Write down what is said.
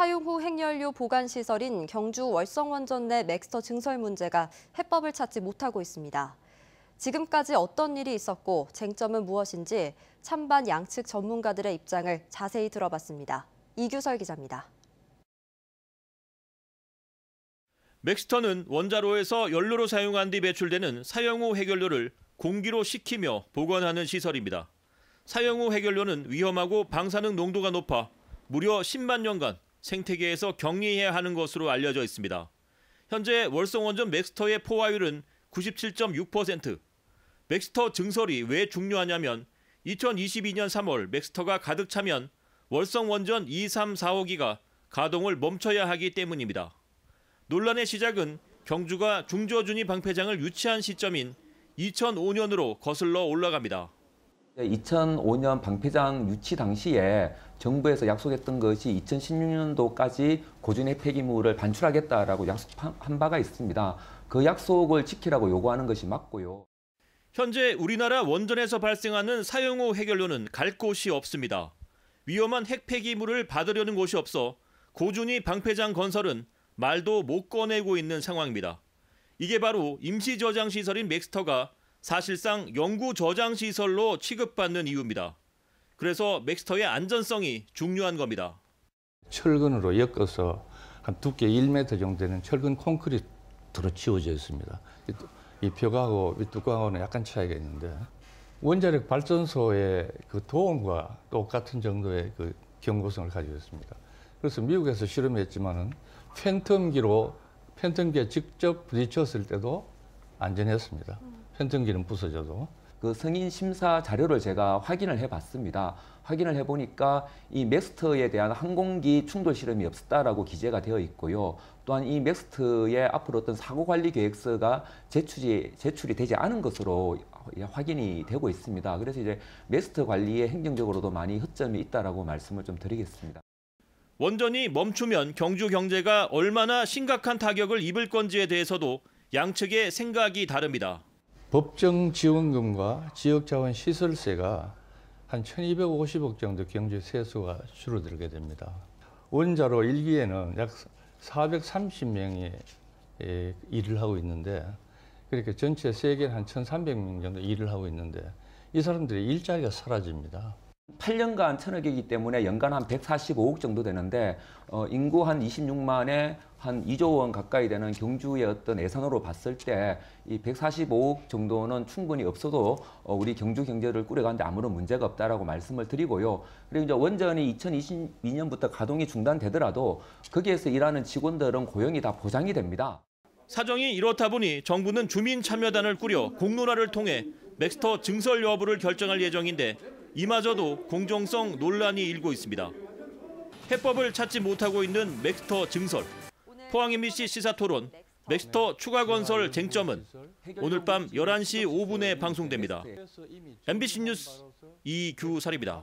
사용 후 핵연료 보관 시설인 경주 월성원전 내 맥스터 증설 문제가 해법을 찾지 못하고 있습니다. 지금까지 어떤 일이 있었고 쟁점은 무엇인지 찬반 양측 전문가들의 입장을 자세히 들어봤습니다. 이규설 기자입니다. 맥스터는 원자로에서 연료로 사용한 뒤 배출되는 사용 후 핵연료를 공기로 식히며 보관하는 시설입니다. 사용 후 핵연료는 위험하고 방사능 농도가 높아 무려 10만 년간 생태계에서 격리해야 하는 것으로 알려져 있습니다. 현재 월성원전 맥스터의 포화율은 97.6%. 맥스터 증설이 왜 중요하냐면 2022년 3월 맥스터가 가득 차면 월성원전 2, 3, 4호기가 가동을 멈춰야 하기 때문입니다. 논란의 시작은 경주가 중저준이 방패장을 유치한 시점인 2005년으로 거슬러 올라갑니다. 2005년 방패장 유치 당시에 정부에서 약속했던 것이 2016년도까지 고준의 폐기물을 반출하겠다라고 약속한 바가 있습니다. 그 약속을 지키라고 요구하는 것이 맞고요. 현재 우리나라 원전에서 발생하는 사용 후 해결료는 갈 곳이 없습니다. 위험한 핵폐기물을 받으려는 곳이 없어 고준이 방패장 건설은 말도 못 꺼내고 있는 상황입니다. 이게 바로 임시 저장 시설인 맥스터가 사실상 연구 저장 시설로 취급받는 이유입니다. 그래서 맥스터의 안전성이 중요한 겁니다. 철근으로 엮어서 한 두께 1m 정도 되는 철근 콘크리트로 치워져 있습니다. 이 벽하고 이뚜껑하고는 약간 차이가 있는데 원자력 발전소의 그 도움과 똑같은 정도의 그 경고성을 가지고 있습니다. 그래서 미국에서 실험했지만은 팬텀기로 팬텀기에 직접 부딪혔을 때도 안전했습니다. 현전기는 부서져도. 그 승인 심사 자료를 제가 확인을 해봤습니다. 확인을 해보니까 이 맥스트에 대한 항공기 충돌 실험이 없었다라고 기재가 되어 있고요. 또한 이 맥스트의 앞으로 어떤 사고 관리 계획서가 제출이, 제출이 되지 않은 것으로 확인이 되고 있습니다. 그래서 이제 맥스트 관리에 행정적으로도 많이 허점이 있다라고 말씀을 좀 드리겠습니다. 원전이 멈추면 경주 경제가 얼마나 심각한 타격을 입을 건지에 대해서도 양측의 생각이 다릅니다. 법정 지원금과 지역자원 시설세가 한 1250억 정도 경제 세수가 줄어들게 됩니다. 원자로 일기에는 약 430명이 일을 하고 있는데 그렇게 전체 세계는 한 1300명 정도 일을 하고 있는데 이 사람들의 일자리가 사라집니다. 8년간 천억이기 때문에 연간 한 145억 정도 되는데 어, 인구 한 26만에 한 2조 원 가까이 되는 경주의 어떤 예산으로 봤을 때 이 145억 정도는 충분히 없어도 어, 우리 경주 경제를 꾸려가는데 아무런 문제가 없다라고 말씀을 드리고요. 그리고 이제 원전이 2022년부터 가동이 중단되더라도 거기에서 일하는 직원들은 고용이 다 보장이 됩니다. 사정이 이렇다 보니 정부는 주민 참여단을 꾸려 공론화를 통해 맥스터 증설 여부를 결정할 예정인데 이마저도 공정성 논란이 일고 있습니다. 해법을 찾지 못하고 있는 맥스터 증설, 포항 MBC 시사토론, 맥스터 추가 건설 쟁점은 오늘 밤 11시 5분에 방송됩니다. MBC 뉴스 이규살입니다.